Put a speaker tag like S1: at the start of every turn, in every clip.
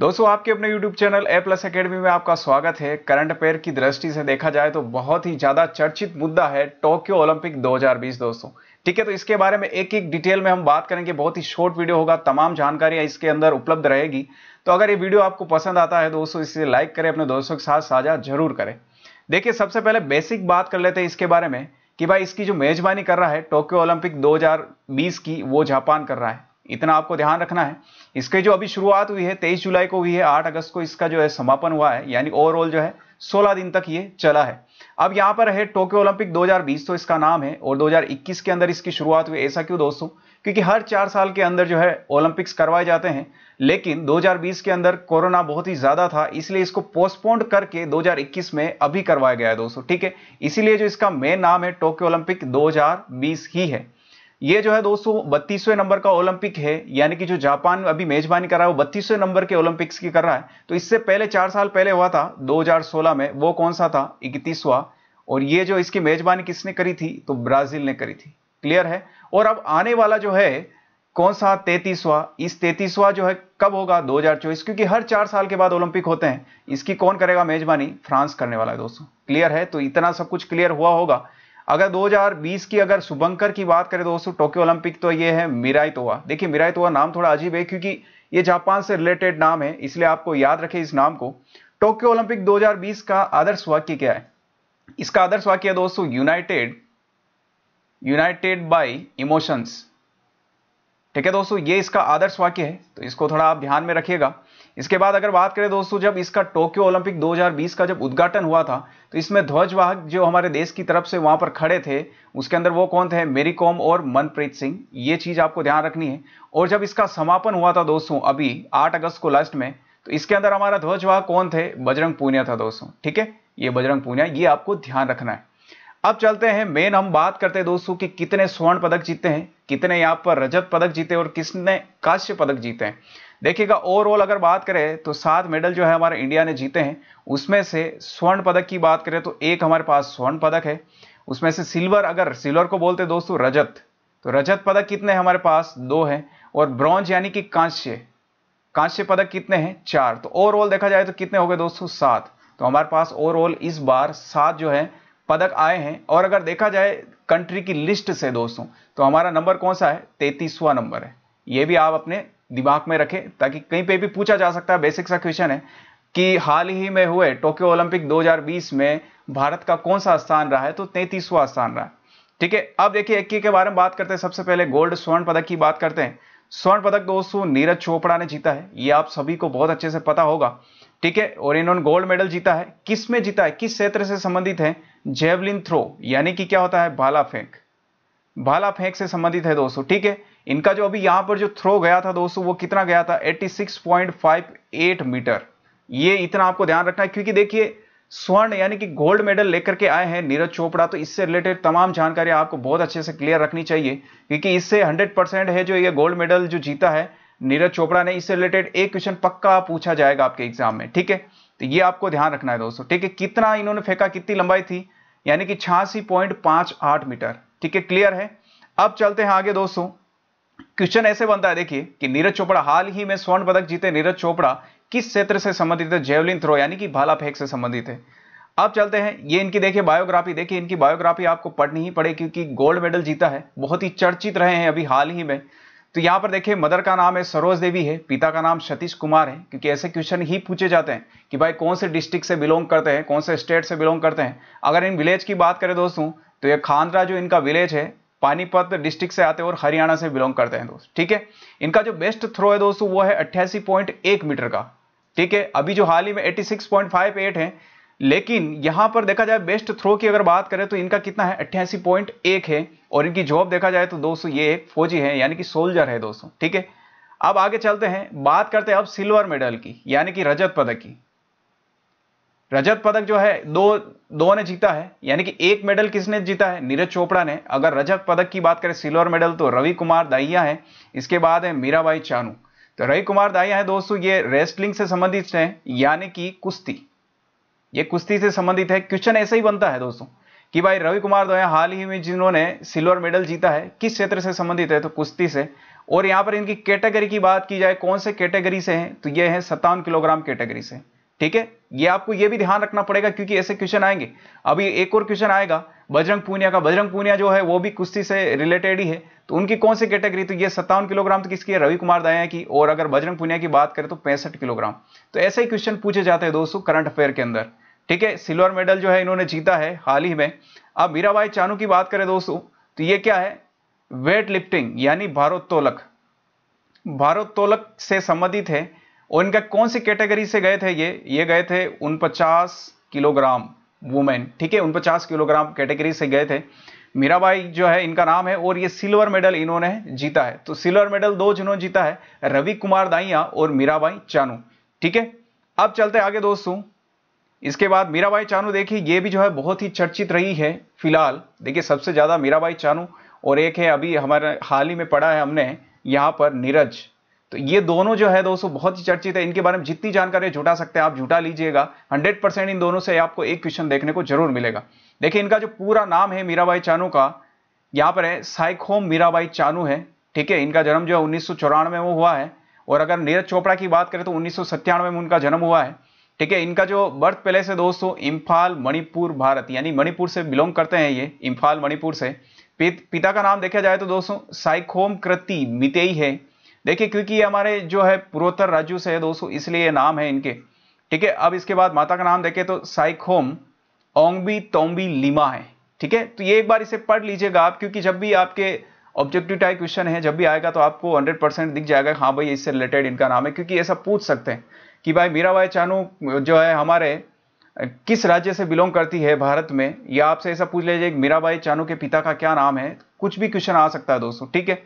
S1: दोस्तों आपके अपने YouTube channel A plus academy में आपका स्वागत है करंट अफेयर की दृष्टि से देखा जाए तो बहुत ही ज़्यादा चर्चित मुद्दा है टोक्यो ओलंपिक 2020 दोस्तों ठीक है तो इसके बारे में एक एक डिटेल में हम बात करेंगे बहुत ही शॉर्ट वीडियो होगा तमाम जानकारियां इसके अंदर उपलब्ध रहेगी तो अगर ये वीडियो आपको पसंद आता है दोस्तों इसे लाइक करें अपने दोस्तों के साथ साझा जरूर करें देखिए सबसे पहले बेसिक बात कर लेते हैं इसके बारे में कि भाई इसकी जो मेजबानी कर रहा है टोक्यो ओलंपिक 2020 की वो जापान कर रहा है इतना आपको ध्यान रखना है इसके जो अभी शुरुआत हुई है तेईस जुलाई को हुई है आठ अगस्त को इसका जो है समापन हुआ है यानी ओवरऑल जो है सोलह दिन तक ये चला है अब यहाँ पर है टोक्यो ओलंपिक 2020 तो इसका नाम है और 2021 के अंदर इसकी शुरुआत हुई ऐसा क्यों दोस्तों क्योंकि हर चार साल के अंदर जो है ओलंपिक्स करवाए जाते हैं लेकिन 2020 के अंदर कोरोना बहुत ही ज्यादा था इसलिए इसको पोस्टपोन्ड करके 2021 में अभी करवाया गया है दोस्तों ठीक है इसीलिए जो इसका मेन नाम है टोक्यो ओलंपिक 2020 ही है ये जो है दोस्तों बत्तीसवें नंबर का ओलंपिक है यानी कि जो जापान अभी मेजबानी कर रहा है वो बत्तीसवें नंबर के ओलंपिक्स की कर रहा है तो इससे पहले चार साल पहले हुआ था 2016 में वो कौन सा था इकतीसवा और ये जो इसकी मेजबानी किसने करी थी तो ब्राजील ने करी थी क्लियर है और अब आने वाला जो है कौन सा तैतीसवा इस तैतीसवा जो है कब होगा दो क्योंकि हर चार साल के बाद ओलंपिक होते हैं इसकी कौन करेगा मेजबानी फ्रांस करने वाला है दोस्तों क्लियर है तो इतना सब कुछ क्लियर हुआ होगा अगर 2020 की अगर शुभंकर की बात करें दोस्तों टोक्यो ओलंपिक तो ये है मिराई तोवा देखिए मिराई तोवा नाम थोड़ा अजीब है क्योंकि ये जापान से रिलेटेड नाम है इसलिए आपको याद रखें इस नाम को टोक्यो ओलंपिक 2020 का आदर्श वाक्य क्या है इसका आदर्श वाक्य है दोस्तों यूनाइटेड यूनाइटेड बाई इमोशंस ठीक है दोस्तों ये इसका आदर्श वाक्य है तो इसको थोड़ा आप ध्यान में रखिएगा इसके बाद अगर बात करें दोस्तों जब इसका टोक्यो ओलंपिक 2020 का जब उद्घाटन हुआ था तो इसमें ध्वजवाहक जो हमारे देश की तरफ से वहां पर खड़े थे उसके अंदर वो कौन थे मेरी कॉम और मनप्रीत सिंह ये चीज़ आपको ध्यान रखनी है और जब इसका समापन हुआ था दोस्तों अभी आठ अगस्त को लास्ट में तो इसके अंदर हमारा ध्वजवाहक कौन थे बजरंग पूनिया था दोस्तों ठीक है ये बजरंग पूनिया ये आपको ध्यान रखना है अब चलते हैं मेन हम बात करते हैं दोस्तों कि कितने स्वर्ण पदक जीते हैं कितने यहाँ पर रजत पदक जीते हैं और किसने कांस्य पदक जीते हैं देखिएगा ओवरऑल अगर बात करें तो सात मेडल जो है हमारे इंडिया ने जीते हैं उसमें से स्वर्ण पदक की बात करें तो एक हमारे पास स्वर्ण पदक है उसमें से सिल्वर अगर सिल्वर को बोलते दोस्तों रजत तो रजत पदक कितने हमारे पास दो हैं और ब्रॉन्ज यानी कि कांस्य कांस्य पदक कितने हैं चार तो ओवरऑल देखा जाए तो कितने हो गए दोस्तों सात तो हमारे पास ओवरऑल इस बार सात जो है पदक आए हैं और अगर देखा जाए कंट्री की लिस्ट से दोस्तों तो हमारा नंबर कौन सा है तैतीसवां नंबर है यह भी आप अपने दिमाग में रखें ताकि कहीं पे भी पूछा जा सकता है बेसिक सा क्वेश्चन है कि हाल ही में हुए टोक्यो ओलंपिक 2020 में भारत का कौन सा स्थान रहा है तो तैतीसवा स्थान रहा है ठीक है अब देखिए एक के बारे में बात करते हैं सबसे पहले गोल्ड स्वर्ण पदक की बात करते हैं स्वर्ण पदक दोस्तों नीरज चोपड़ा ने जीता है ये आप सभी को बहुत अच्छे से पता होगा ठीक है और इन्होंने गोल्ड मेडल जीता है किस में जीता है किस क्षेत्र से संबंधित है जेवलिन थ्रो यानी कि क्या होता है भाला फेंक भाला फेंक से संबंधित है दोस्तों ठीक है इनका जो अभी यहां पर जो थ्रो गया था दोस्तों वो कितना गया था 86.58 मीटर ये इतना आपको ध्यान रखना है क्योंकि देखिए स्वर्ण यानी कि गोल्ड मेडल लेकर के आए हैं नीरज चोपड़ा तो इससे रिलेटेड तमाम जानकारी आपको बहुत अच्छे से क्लियर रखनी चाहिए क्योंकि इससे 100 परसेंट है जो ये गोल्ड मेडल जो जीता है नीरज चोपड़ा ने इससे रिलेटेड एक क्वेश्चन पक्का पूछा जाएगा आपके एग्जाम में ठीक है तो ये आपको ध्यान रखना है दोस्तों ठीक है कितना इन्होंने फेंका कितनी लंबाई थी यानी कि छियासी मीटर ठीक है क्लियर है अब चलते हैं आगे दोस्तों क्वेश्चन ऐसे बनता है देखिए कि नीरज चोपड़ा हाल ही में स्वर्ण पदक जीते नीरज चोपड़ा किस क्षेत्र से संबंधित है जेवलिन थ्रो यानी कि भाला फेंक से संबंधित है अब चलते हैं ये इनकी देखिए बायोग्राफी देखिए इनकी बायोग्राफी आपको पढ़नी ही पड़े क्योंकि गोल्ड मेडल जीता है बहुत ही चर्चित रहे हैं अभी हाल ही में तो यहां पर देखिए मदर का नाम है सरोज देवी है पिता का नाम सतीश कुमार है क्योंकि ऐसे क्वेश्चन ही पूछे जाते हैं कि भाई कौन से डिस्ट्रिक्ट से बिलोंग करते हैं कौन से स्टेट से बिलोंग करते हैं अगर इन विलेज की बात करें दोस्तों तो ये खानरा जो इनका विलेज है पानीपत डिस्ट्रिक्ट से आते हैं और हरियाणा से बिलोंग करते हैं दोस्त ठीक है इनका जो बेस्ट थ्रो है दोस्तों वो है अट्ठासी मीटर का ठीक है अभी जो हाल ही में एट्टी है लेकिन यहां पर देखा जाए बेस्ट थ्रो की अगर बात करें तो इनका कितना है अट्ठासी पॉइंट एक है और इनकी जॉब देखा जाए तो दोस्तों ये एक फौजी है यानी कि सोल्जर है दोस्तों ठीक है अब आगे चलते हैं बात करते हैं अब सिल्वर मेडल की यानी कि रजत पदक की रजत पदक जो है दो दो ने जीता है यानी कि एक मेडल किसने जीता है नीरज चोपड़ा ने अगर रजत पदक की बात करें सिल्वर मेडल तो रवि कुमार दाहिया है इसके बाद है मीराबाई चानू तो रवि कुमार दाहिया है दोस्तों ये रेस्टलिंग से संबंधित हैं यानी कि कुश्ती ये कुश्ती से संबंधित है क्वेश्चन ऐसे ही बनता है दोस्तों कि भाई रवि कुमार दो हाल ही में जिन्होंने सिल्वर मेडल जीता है किस क्षेत्र से संबंधित है तो कुश्ती से और यहां पर इनकी कैटेगरी की बात की जाए कौन से कैटेगरी से हैं तो ये है सत्तावन किलोग्राम कैटेगरी से ठीक है ये आपको ये भी ध्यान रखना पड़ेगा क्योंकि ऐसे क्वेश्चन आएंगे अभी एक और क्वेश्चन आएगा बजरंग पूनिया का बजरंग पूनिया जो है वो भी कुश्ती से रिलेटेड ही है तो उनकी कौन सी कैटेगरी तो ये सत्तावन किलोग्राम तो किसकी है रवि कुमार दया की और अगर बजरंग पूनिया की बात करें तो पैंसठ किलोग्राम तो ऐसे ही क्वेश्चन पूछे जाते हैं दोस्तों करंट अफेयर के अंदर ठीक है सिल्वर मेडल जो है इन्होंने जीता है हाल ही में अब मीराबाई चानू की बात करें दोस्तों तो ये क्या है वेट लिफ्टिंग यानी भारोत्तोलक भारोत्तोलक से संबंधित है इनका कौन सी कैटेगरी से गए थे ये ये गए थे उन पचास किलोग्राम वुमेन ठीक है उन किलोग्राम कैटेगरी से गए थे मीराबाई जो है इनका नाम है और ये सिल्वर मेडल इन्होंने जीता है तो सिल्वर मेडल दो जिन्होंने जीता है रवि कुमार दाइया और मीराबाई चानू ठीक है अब चलते आगे दोस्तों इसके बाद मीराबाई चानू देखिए ये भी जो है बहुत ही चर्चित रही है फिलहाल देखिए सबसे ज़्यादा मीराबाई चानू और एक है अभी हमारे हाल ही में पढ़ा है हमने यहाँ पर नीरज तो ये दोनों जो है दोस्तों बहुत ही चर्चित है इनके बारे में जितनी जानकारी जुटा सकते हैं आप जुटा लीजिएगा 100% इन दोनों से आपको एक क्वेश्चन देखने को जरूर मिलेगा देखिए इनका जो पूरा नाम है मीराबाई चानू का यहाँ पर है साइखोम मीराबाई चानू है ठीक है इनका जन्म जो है उन्नीस में वो हुआ है और अगर नीरज चोपड़ा की बात करें तो उन्नीस में उनका जन्म हुआ है ठीक है इनका जो बर्थ पैलेस है दोस्तों इम्फाल मणिपुर भारत यानी मणिपुर से बिलोंग करते हैं ये इम्फाल मणिपुर से पिता का नाम देखा जाए तो दोस्तों साइकोम कृति मितेई है देखिए क्योंकि ये हमारे जो है पूर्वोत्तर राज्यों से है दोस्तों इसलिए ये नाम है इनके ठीक है अब इसके बाद माता का नाम देखें तो साइकोम ओंगबी तोम्बी लिमा है ठीक है तो ये एक बार इसे पढ़ लीजिएगा आप क्योंकि जब भी आपके ऑब्जेक्टिव टाइप क्वेश्चन है जब भी आएगा तो आपको 100 परसेंट दिख जाएगा हाँ भाई इससे रिलेटेड इनका नाम है क्योंकि ऐसा पूछ सकते हैं कि भाई मीरा भाई चानू जो है हमारे किस राज्य से बिलोंग करती है भारत में या आपसे ऐसा पूछ लीजिए मीराबाई चानू के पिता का क्या नाम है कुछ भी क्वेश्चन आ सकता है दोस्तों ठीक है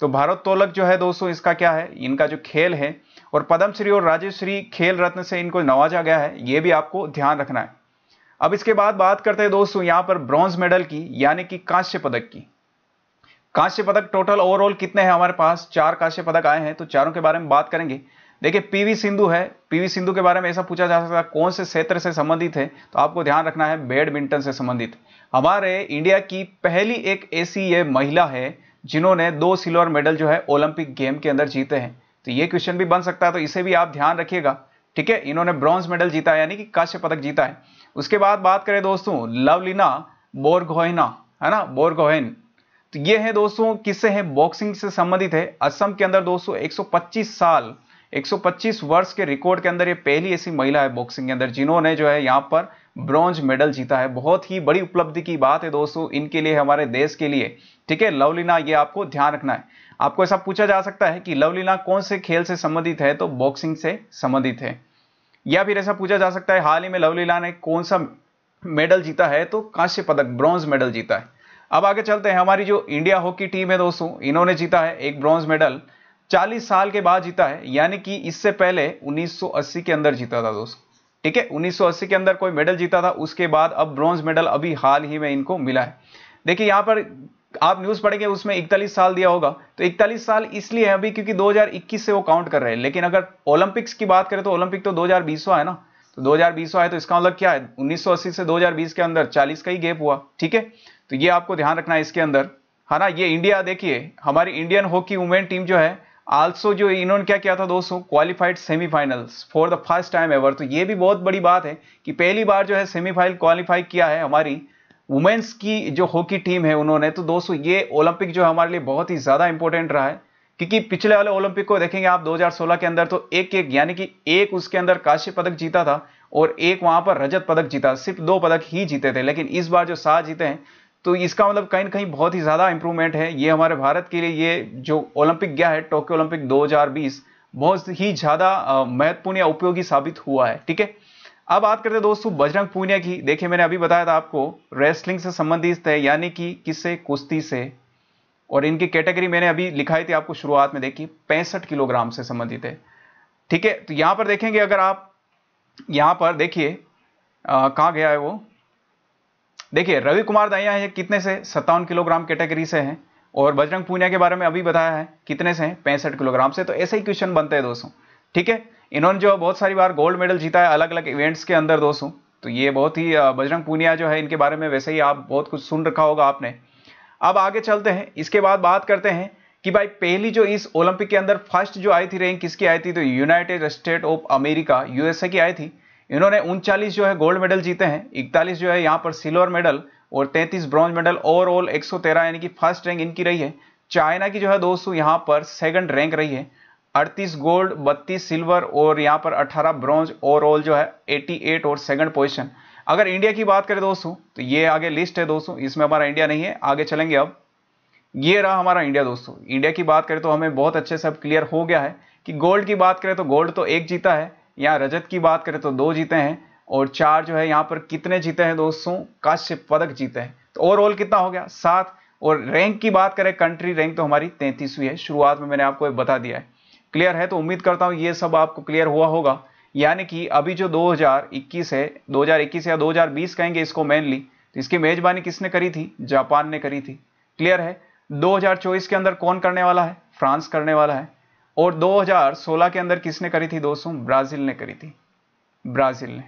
S1: तो तोलक जो है दोस्तों इसका क्या है इनका जो खेल है और पद्मश्री और राजेश्री खेल रत्न से इनको नवाजा गया है ये भी आपको ध्यान रखना है अब इसके बाद बात करते हैं दोस्तों यहां पर ब्रॉन्ज मेडल की यानी कि कांस्य पदक की कांस्य पदक टोटल ओवरऑल कितने हैं हमारे पास चार कांस्य पदक आए हैं तो चारों के बारे में बात करेंगे देखिए पीवी सिंधु है पीवी सिंधु के बारे में ऐसा पूछा जा सकता है कौन से क्षेत्र से संबंधित है तो आपको ध्यान रखना है बैडमिंटन से संबंधित हमारे इंडिया की पहली एक ऐसी ये महिला है जिन्होंने दो सिल्वर मेडल जो है ओलंपिक गेम के अंदर जीते हैं तो ये क्वेश्चन भी बन सकता है तो इसे भी आप ध्यान रखिएगा ठीक है इन्होंने ब्रॉन्ज मेडल जीता है यानी कि कांस्य पदक जीता है उसके बाद बात करें दोस्तों लवलिना बोरगोहिना है ना बोरगोहेन तो ये है दोस्तों किससे हैं बॉक्सिंग से संबंधित है असम के अंदर दोस्तों 125 साल 125 वर्ष के रिकॉर्ड के अंदर ये पहली ऐसी महिला है बॉक्सिंग के अंदर जिन्होंने जो है यहाँ पर ब्रॉन्ज मेडल जीता है बहुत ही बड़ी उपलब्धि की बात है दोस्तों इनके लिए हमारे देश के लिए ठीक है लवलीना ये आपको ध्यान रखना है आपको ऐसा पूछा जा सकता है कि लवलीना कौन से खेल से संबंधित है तो बॉक्सिंग से संबंधित है या फिर ऐसा पूछा जा सकता है हाल ही में लवलीला ने कौन सा मेडल जीता है तो कांस्य पदक ब्रॉन्ज मेडल जीता है अब आगे चलते हैं हमारी जो इंडिया हॉकी टीम है दोस्तों इन्होंने जीता है एक ब्रॉन्ज मेडल 40 साल के बाद जीता है यानी कि इससे पहले 1980 के अंदर जीता था दोस्तों ठीक है 1980 के अंदर कोई मेडल जीता था उसके बाद अब ब्रॉन्ज मेडल अभी हाल ही में इनको मिला है देखिए यहां पर आप न्यूज़ पढ़ेंगे उसमें इकतालीस साल दिया होगा तो इकतालीस साल इसलिए है अभी क्योंकि 2021 से वो काउंट कर रहे हैं लेकिन अगर ओलंपिक्स की बात करें तो ओलंपिक तो 2020 है ना तो 2020 है तो इसका मतलब क्या है 1980 से 2020 के अंदर 40 का ही गैप हुआ ठीक है तो ये आपको ध्यान रखना है इसके अंदर है हाँ ना ये इंडिया देखिए हमारी इंडियन हॉकी वुमेन टीम जो है आल्सो जो इन्होंने क्या किया था दोस्तों qualified semifinals for the first time ever तो ये भी बहुत बड़ी बात है कि पहली बार जो है सेमीफाइनल क्वालिफाई किया है हमारी वुमेन्स की जो हॉकी टीम है उन्होंने तो दोस्तों ये ओलंपिक जो हमारे लिए बहुत ही ज़्यादा इंपॉर्टेंट रहा है क्योंकि पिछले वाले ओलंपिक को देखेंगे आप 2016 के अंदर तो एक एक यानी कि एक उसके अंदर काश्य पदक जीता था और एक वहां पर रजत पदक जीता सिर्फ दो पदक ही जीते थे लेकिन इस बार जो सात जीते हैं तो इसका मतलब कहीं ना कहीं बहुत ही ज़्यादा इंप्रूवमेंट है ये हमारे भारत के लिए ये जो ओलंपिक गया है टोक्यो ओलंपिक 2020 बहुत ही ज़्यादा महत्वपूर्ण या उपयोगी साबित हुआ है ठीक है अब बात करते हैं दोस्तों बजरंग पूनिया की देखिए मैंने अभी बताया था आपको रेसलिंग से संबंधित है यानी कि किससे कुश्ती से और इनकी कैटेगरी मैंने अभी लिखाई थी आपको शुरुआत में देखी पैंसठ किलोग्राम से संबंधित है ठीक है तो यहाँ पर देखेंगे अगर आप यहाँ पर देखिए कहाँ गया है वो देखिए रवि कुमार दहिया है कितने से सत्तावन किलोग्राम कैटेगरी से हैं और बजरंग पूनिया के बारे में अभी बताया है कितने से हैं पैंसठ किलोग्राम से तो ऐसे ही क्वेश्चन बनते हैं दोस्तों ठीक है इन्होंने जो बहुत सारी बार गोल्ड मेडल जीता है अलग अलग इवेंट्स के अंदर दोस्तों तो ये बहुत ही बजरंग पूनिया जो है इनके बारे में वैसे ही आप बहुत कुछ सुन रखा होगा आपने अब आगे चलते हैं इसके बाद बात करते हैं कि भाई पहली जो इस ओलंपिक के अंदर फर्स्ट जो आई थी रैंक किसकी आई थी तो United State of America USA की आई थी इन्होंने उनचालीस जो है गोल्ड मेडल जीते हैं इकतालीस जो है यहाँ पर सिल्वर मेडल और तैंतीस ब्रॉन्ज मेडल ओवरऑल एक यानी कि फर्स्ट रैंक इनकी रही है चाइना की जो है दोस्तों यहाँ पर सेकंड रैंक रही है 38 गोल्ड 32 सिल्वर और यहाँ पर 18 ब्रॉन्ज ओवरऑल जो है 88 और सेकंड पोजीशन अगर इंडिया की बात करें दोस्तों तो ये आगे लिस्ट है दोस्तों इसमें हमारा इंडिया नहीं है आगे चलेंगे अब ये रहा हमारा इंडिया दोस्तों इंडिया की बात करें तो हमें बहुत अच्छे से अब क्लियर हो गया है कि गोल्ड की बात करें तो गोल्ड तो एक जीता है यहाँ रजत की बात करें तो दो जीते हैं और चार जो है यहाँ पर कितने जीते हैं दोस्तों काश्य पदक जीते हैं तो ओवरऑल कितना हो गया सात और रैंक की बात करें कंट्री रैंक तो हमारी तैंतीसवीं है शुरुआत में मैंने आपको बता दिया है क्लियर है तो उम्मीद करता हूँ ये सब आपको क्लियर हुआ होगा यानी कि अभी जो 2021 है 2021 या 2020 कहेंगे इसको मेनली तो इसकी मेजबानी किसने करी थी जापान ने करी थी क्लियर है 2024 के अंदर कौन करने वाला है फ्रांस करने वाला है और 2016 के अंदर किसने करी थी दोस्तों ब्राज़ील ने करी थी ब्राज़ील ने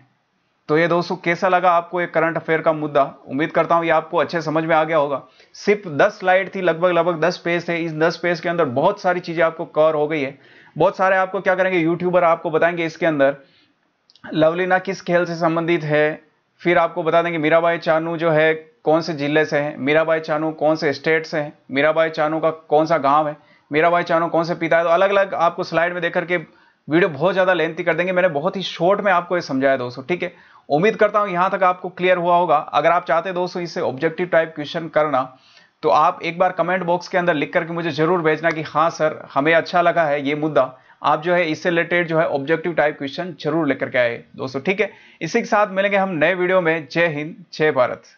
S1: तो ये दोस्तों कैसा लगा आपको ये करंट अफेयर का मुद्दा उम्मीद करता हूं ये आपको अच्छे समझ में आ गया होगा सिर्फ 10 स्लाइड थी लगभग लगभग 10 पेज थे इस 10 पेज के अंदर बहुत सारी चीज़ें आपको कवर हो गई है बहुत सारे आपको क्या करेंगे यूट्यूबर आपको बताएंगे इसके अंदर लवलीना किस खेल से संबंधित है फिर आपको बता देंगे मीराबाई चानू जो है कौन से जिले से है मीराबाई चानू कौन से स्टेट से है मीराबाई चानू का कौन सा गाँव है मेरा भाई चानो कौन से पीता है तो अलग अलग आपको स्लाइड में देख करके वीडियो बहुत ज़्यादा लेंथी कर देंगे मैंने बहुत ही शॉर्ट में आपको ये समझाया दोस्तों ठीक है उम्मीद करता हूँ यहाँ तक आपको क्लियर हुआ होगा अगर आप चाहते हैं दोस्तों इससे ऑब्जेक्टिव टाइप क्वेश्चन करना तो आप एक बार कमेंट बॉक्स के अंदर लिख करके मुझे जरूर भेजना कि हाँ सर हमें अच्छा लगा है ये मुद्दा आप जो है इससे रिलेटेड जो है ऑब्जेक्टिव टाइप क्वेश्चन जरूर लेकर के आए दोस्तों ठीक है इसी के साथ मिलेंगे हम नए वीडियो में जय हिंद जय भारत